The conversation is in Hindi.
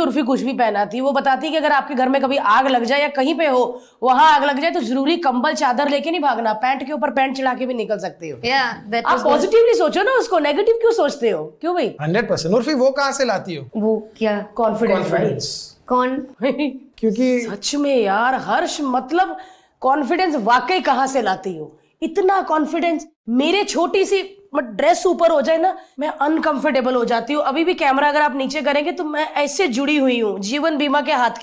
की उर्फी कुछ भी पहनाती है वो बताती कि अगर आपके घर में कभी आग लग जाए या कहीं पे हो वहाँ आग लग जाए तो जरूरी कंबल चादर लेके नहीं भागना पैंट के ऊपर पैंट चढ़ा के भी निकल सकते हो yeah, आप पॉजिटिवली सोचो ना उसको नेगेटिव क्यों सोचते हो क्यों भाई हंड्रेड परसेंट उर्फी वो कहाँ से लाती हो वो क्या कॉन्फिडेंस कौन क्योंकि सच में यार हर्ष मतलब कॉन्फिडेंस वाकई कहाँ से लाती हो इतना कॉन्फिडेंस मेरे छोटी सी ड्रेस ऊपर हो जाए ना मैं अनकंफर्टेबल हो जाती हूँ अभी भी कैमरा अगर आप नीचे करेंगे तो मैं ऐसे जुड़ी हुई हूँ जीवन बीमा के हाथ